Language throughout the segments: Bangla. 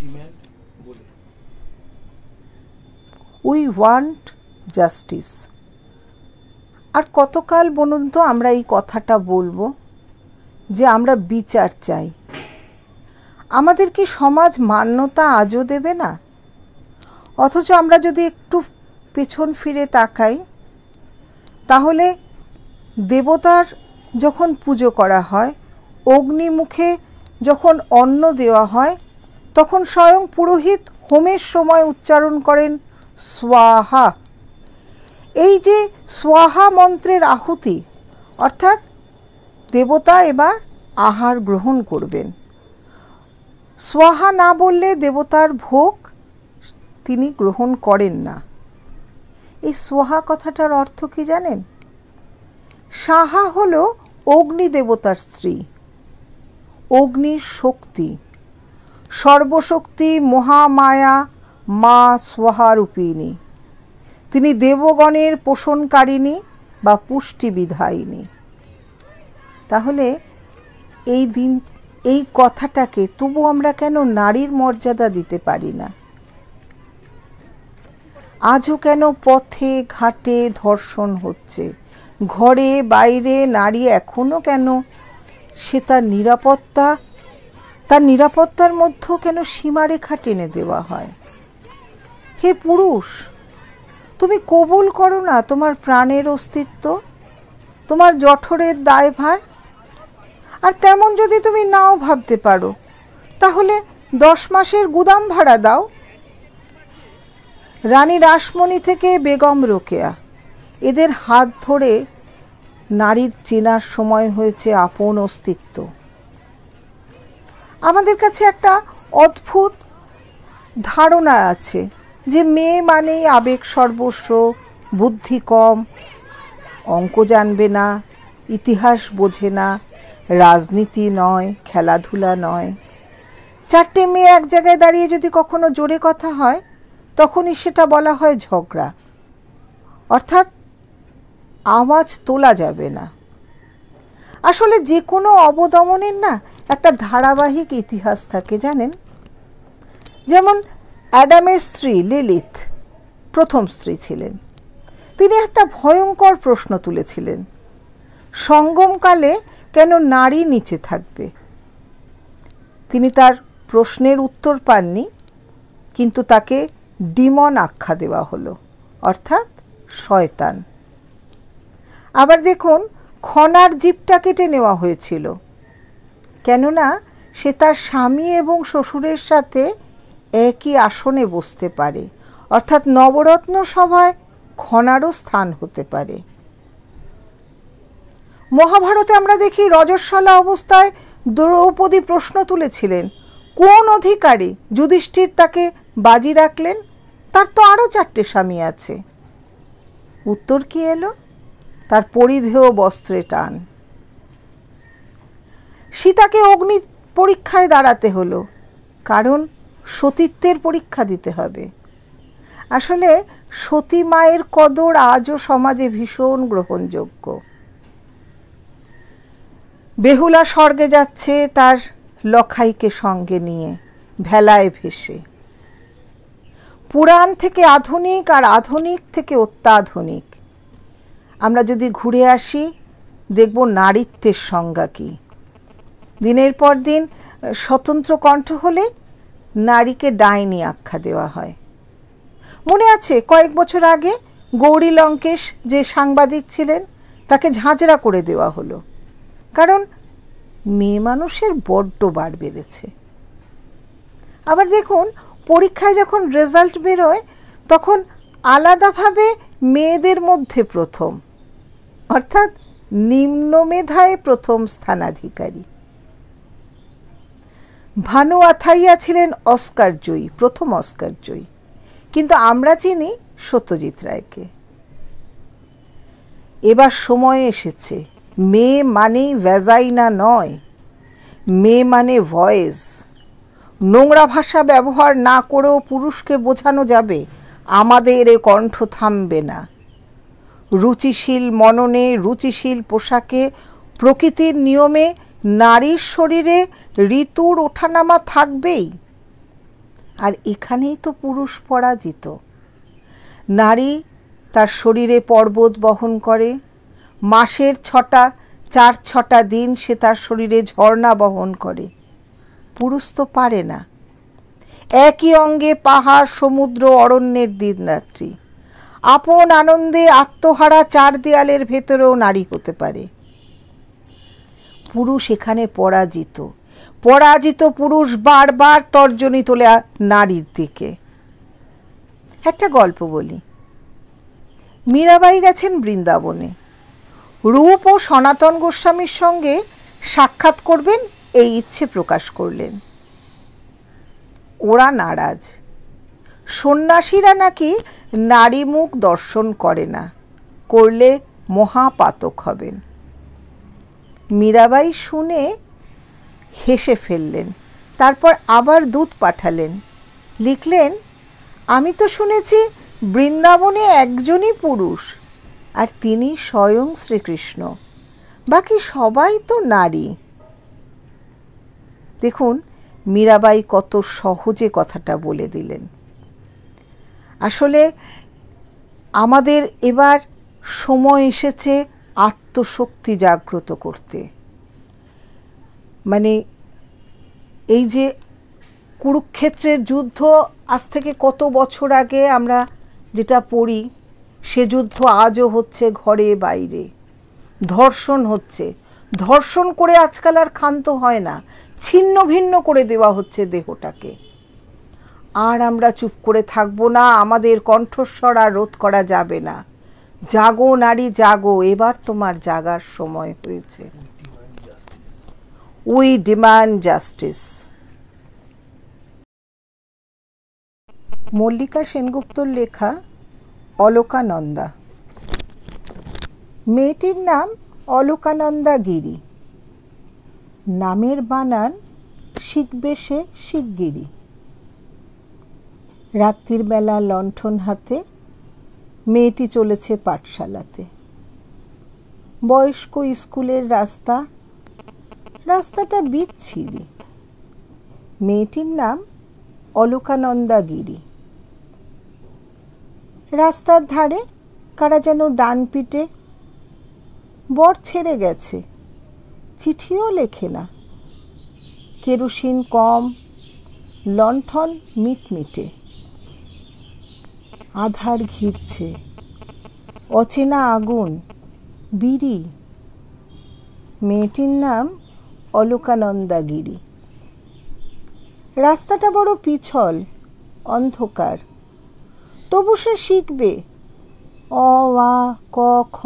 ডিম্যান্ড বলে উই ওয়ান্ট জাস্টিস আর কতকাল বলুন তো আমরা এই কথাটা বলবো যে আমরা বিচার চাই আমাদের কি সমাজ মান্যতা আজও দেবে না অথচ আমরা যদি একটু পেছন ফিরে তাকাই তাহলে দেবতার যখন পুজো করা হয় অগ্নিমুখে যখন অন্ন দেওয়া হয় তখন স্বয়ং পুরোহিত হোমের সময় উচ্চারণ করেন স্বাহা এই যে স্বাহা মন্ত্রের আহুতি অর্থাৎ দেবতা এবার আহার গ্রহণ করবেন স্বাহা না বললে দেবতার ভোগ তিনি গ্রহণ করেন না এই স্বাহা কথাটার অর্থ কি জানেন সাহা হল অগ্নি দেবতার স্ত্রী অগ্নির শক্তি সর্বশক্তি মহামায়া মা সোহারূপিণী তিনি দেবগণের পোষণকারিণী বা পুষ্টিবিধায়িনী তাহলে এই দিন এই কথাটাকে তবু আমরা কেন নারীর মর্যাদা দিতে পারি না আজও কেন পথে ঘাটে ধর্ষণ হচ্ছে ঘরে বাইরে নারী এখনও কেন সে তার নিরাপত্তা তার নিরাপত্তার মধ্যেও কেন সীমারেখা টেনে দেওয়া হয় হে পুরুষ তুমি কবুল করো না তোমার প্রাণের অস্তিত্ব তোমার জঠরের দায়ভার আর তেমন যদি তুমি নাও ভাবতে পারো তাহলে দশ মাসের গুদাম ভাড়া দাও রানী রাসমণি থেকে বেগম রোকেয়া এদের হাত ধরে নারীর চেনার সময় হয়েছে আপন অস্তিত্ব আমাদের কাছে একটা অদ্ভুত ধারণা আছে যে মেয়ে মানেই আবেগ সর্বস্ব বুদ্ধি কম অঙ্ক জানবে না ইতিহাস বোঝে না রাজনীতি নয় খেলাধুলা নয় চারটে মেয়ে এক জায়গায় দাঁড়িয়ে যদি কখনো জোরে কথা হয় তখনই সেটা বলা হয় ঝগড়া অর্থাৎ আওয়াজ তোলা যাবে না আসলে যে কোনো অবদমনের না একটা ধারাবাহিক ইতিহাস থাকে জানেন যেমন অ্যাডামের স্ত্রী লিলিথ প্রথম স্ত্রী ছিলেন তিনি একটা ভয়ঙ্কর প্রশ্ন তুলেছিলেন সঙ্গমকালে কেন নারী নিচে থাকবে তিনি তার প্রশ্নের উত্তর পাননি কিন্তু তাকে ডিমন আখ্যা দেওয়া হলো অর্থাৎ শয়তান আবার দেখুন খনার জীবটা কেটে নেওয়া হয়েছিল কেননা সে তার স্বামী এবং শ্বশুরের সাথে একই আসনে বসতে পারে অর্থাৎ নবরত্ন সভায় ক্ষণারও স্থান হতে পারে মহাভারতে আমরা দেখি রজস্বলা অবস্থায় দ্রৌপদী প্রশ্ন তুলেছিলেন কোন অধিকারী যুধিষ্ঠির তাকে বাজি রাখলেন তার তো আরও চারটে স্বামী আছে উত্তর কি এলো তার পরিধেয় বস্ত্রে টান সীতাকে অগ্নি পরীক্ষায় দাঁড়াতে হলো কারণ সতীত্বের পরীক্ষা দিতে হবে আসলে সতী মায়ের কদর আজও সমাজে ভীষণ গ্রহণযোগ্য বেহুলা স্বর্গে যাচ্ছে তার লখাইকে সঙ্গে নিয়ে ভেলায় ভেসে পুরাণ থেকে আধুনিক আর আধুনিক থেকে অত্যাধুনিক আমরা যদি ঘুরে আসি দেখব নারীত্বের সংজ্ঞা কী দিনের পর দিন স্বতন্ত্র কণ্ঠ হলে নারীকে ডাইনি আখ্যা দেওয়া হয় মনে আছে কয়েক বছর আগে গৌরী লঙ্কেশ যে সাংবাদিক ছিলেন তাকে ঝাঁঝরা করে দেওয়া হলো কারণ মেয়ে মানুষের বড্ড বার বেড়েছে আবার দেখুন পরীক্ষায় যখন রেজাল্ট বেরোয় তখন আলাদাভাবে মেয়েদের মধ্যে প্রথম অর্থাৎ নিম্ন মেধায় প্রথম স্থানাধিকারী ভানু আথাইয়া ছিলেন অস্কার জয়ী প্রথম অস্কার জয়ী কিন্তু আমরা চিনি সত্যজিৎ রায়কে এবার সময় এসেছে মেয়ে মানেই ভ্যাজাইনা নয় মেয়ে মানে ভয়েস নোংরা ভাষা ব্যবহার না করেও পুরুষকে বোঝানো যাবে আমাদের এ কণ্ঠ থামবে না রুচিশীল মননে রুচিশীল পোশাকে প্রকৃতির নিয়মে নারীর শরীরে ঋতুর ওঠানামা থাকবেই আর এখানেই তো পুরুষ পরাজিত নারী তার শরীরে পর্বত বহন করে মাসের ছটা চার ছটা দিন সে তার শরীরে ঝর্ণা বহন করে পুরুষ তো পারে না একই অঙ্গে পাহাড় সমুদ্র অরণ্যের দিন রাত্রি আপন আনন্দে আত্মহারা চার দেয়ালের ভেতরেও নারী হতে পারে পুরুষ এখানে পরাজিত পরাজিত পুরুষ বারবার তর্জনী তোলে নারীর দিকে একটা গল্প বলি মীরাবাই গেছেন বৃন্দাবনে রূপ ও সনাতন গোস্বামীর সঙ্গে সাক্ষাৎ করবেন এই ইচ্ছে প্রকাশ করলেন ওরা নারাজ সন্ন্যাসীরা নাকি নারী মুখ দর্শন করে না করলে মহাপাতক হবেন মীরাবাই শুনে হেসে ফেললেন তারপর আবার দুধ পাঠালেন লিখলেন আমি তো শুনেছি বৃন্দাবনে একজনই পুরুষ আর তিনি স্বয়ং শ্রীকৃষ্ণ বাকি সবাই তো নারী দেখুন মীরাবাই কত সহজে কথাটা বলে দিলেন আসলে আমাদের এবার সময় এসেছে আত্মশক্তি জাগ্রত করতে মানে এই যে কুরুক্ষেত্রের যুদ্ধ আজ থেকে কত বছর আগে আমরা যেটা পড়ি সে যুদ্ধ আজও হচ্ছে ঘরে বাইরে ধর্ষণ হচ্ছে ধর্ষণ করে আজকাল আর ক্ষান্ত হয় না ছিন্ন ভিন্ন করে দেওয়া হচ্ছে দেহটাকে আর আমরা চুপ করে থাকবো না আমাদের কণ্ঠস্বর আর রোধ করা যাবে না জাগো নারী জাগো এবার তোমার জাগার সময় হয়েছে উই ডিমান্ড জাস্টিস মল্লিকা সেনগুপ্তর লেখা অলোকানন্দা মেয়েটির নাম অলোকানন্দা গিরি নামের বানান শিখবে সে শিখগিরি রাত্রির বেলা লণ্ঠন হাতে মেয়েটি চলেছে পাঠশালাতে বয়স্ক স্কুলের রাস্তা রাস্তাটা বিচ্ছিরি মেয়েটির নাম অলোকানন্দা গিরি রাস্তার ধারে কারা যেন ডান পিটে বর ছেড়ে গেছে চিঠিও লেখে না কেরোসিন কম লণ্ঠন মিটমিটে আধার ঘিরছে অচেনা আগুন বিড়ি মেয়েটির নাম অলোকানন্দাগিরি রাস্তাটা বড় পিছল অন্ধকার তবু সে শিখবে অ আ ক খ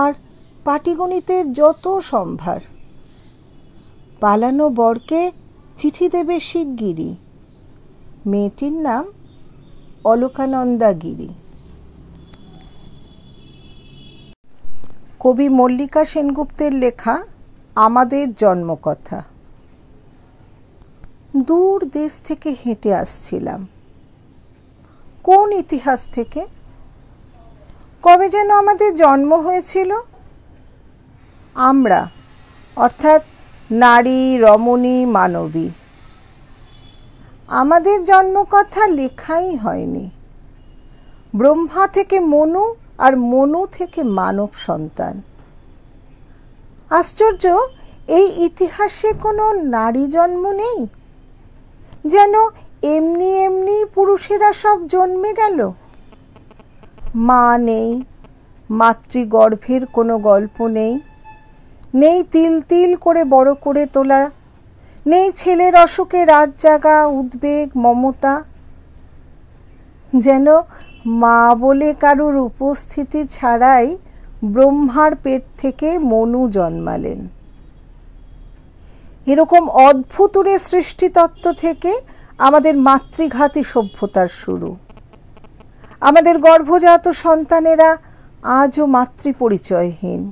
আর পাটিগণিতের যত সম্ভার পালানো বরকে চিঠি দেবে শিগগিরি মেয়েটির নাম অলোকানন্দা গিরি কবি মল্লিকা সেনগুপ্তের লেখা আমাদের জন্মকথা দূর দেশ থেকে হেঁটে আসছিলাম কোন ইতিহাস থেকে কবে যেন আমাদের জন্ম হয়েছিল আমরা অর্থাৎ নারী রমণী মানবী আমাদের জন্মকথা লেখাই হয়নি ব্রহ্মা থেকে মনু আর মনু থেকে মানব সন্তান আশ্চর্য এই ইতিহাসে কোনো নারী জন্ম নেই যেন এমনি এমনি পুরুষেরা সব জন্মে গেল মা নেই মাতৃগর্ভের কোনো গল্প নেই নেই তিল তিল করে বড় করে তোলা নেই ছেলের অসুখে রাত জাগা উদ্বেগ মমতা যেন মা বলে কারুর উপস্থিতি ছাড়াই ব্রহ্মার পেট থেকে মনু জন্মালেন এরকম অদ্ভুতুরে সৃষ্টিতত্ত্ব থেকে আমাদের মাতৃঘাতী সভ্যতার শুরু আমাদের গর্ভজাত সন্তানেরা আজও মাতৃপরিচয়হীন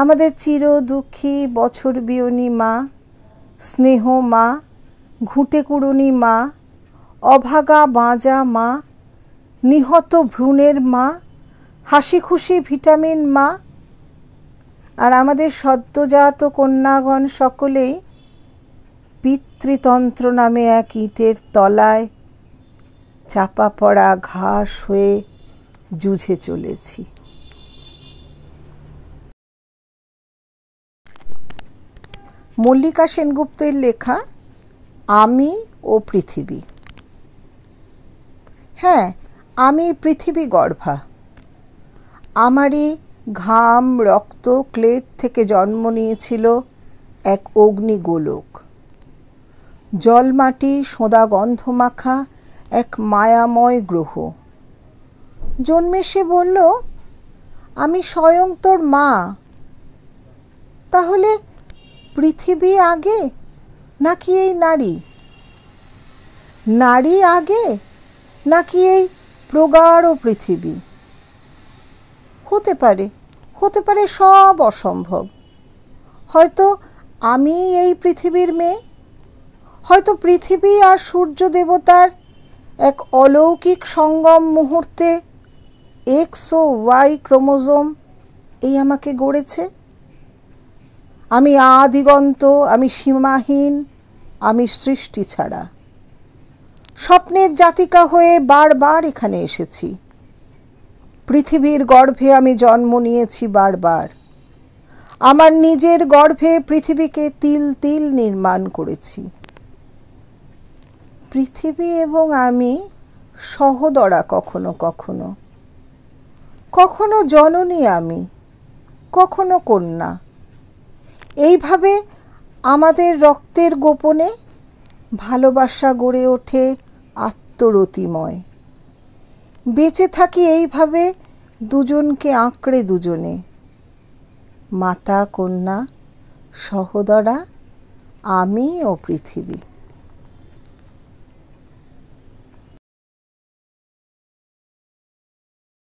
আমাদের চির দুঃখী বছর বিয়নী মা স্নেহ মা ঘুঁটে কুড়ুনি মা অভাগা বাঁজা মা নিহত ভ্রূণের মা হাসি খুশি ভিটামিন মা আর আমাদের সদ্যজাত কন্যাগণ সকলেই পিতৃতন্ত্র নামে এক ইটের তলায় চাপা পড়া ঘাস হয়ে জুঝে চলেছি মল্লিকা সেনগুপ্তের লেখা আমি ও পৃথিবী হ্যাঁ আমি পৃথিবী গর্ভা আমারই ঘাম রক্ত ক্লেদ থেকে জন্ম নিয়েছিল এক অগ্নি গোলক জলমাটি সোঁদা গন্ধ মাখা এক মায়াময় গ্রহ জন্মে সে বলল আমি স্বয়ং তোর মা তাহলে পৃথিবী আগে নাকি এই নারী নারী আগে নাকি এই প্রগাঢ় পৃথিবী হতে পারে হতে পারে সব অসম্ভব হয়তো আমি এই পৃথিবীর মেয়ে হয়তো পৃথিবী আর সূর্য দেবতার এক অলৌকিক সঙ্গম মুহূর্তে এক্স ও ওয়াই ক্রোমোজোম এই আমাকে গড়েছে আমি আদিগন্ত আমি সীমাহীন আমি সৃষ্টি ছাড়া স্বপ্নের জাতিকা হয়ে বারবার এখানে এসেছি পৃথিবীর গর্ভে আমি জন্ম নিয়েছি বারবার আমার নিজের গর্ভে পৃথিবীকে তিল তিল নির্মাণ করেছি পৃথিবী এবং আমি সহদরা কখনো কখনো কখনো জননী আমি কখনো কন্যা এইভাবে আমাদের রক্তের গোপনে ভালোবাসা গড়ে ওঠে আত্মরতিময় বেঁচে থাকি এইভাবে দুজনকে আঁকড়ে দুজনে মাতা কন্যা সহদরা আমি ও পৃথিবী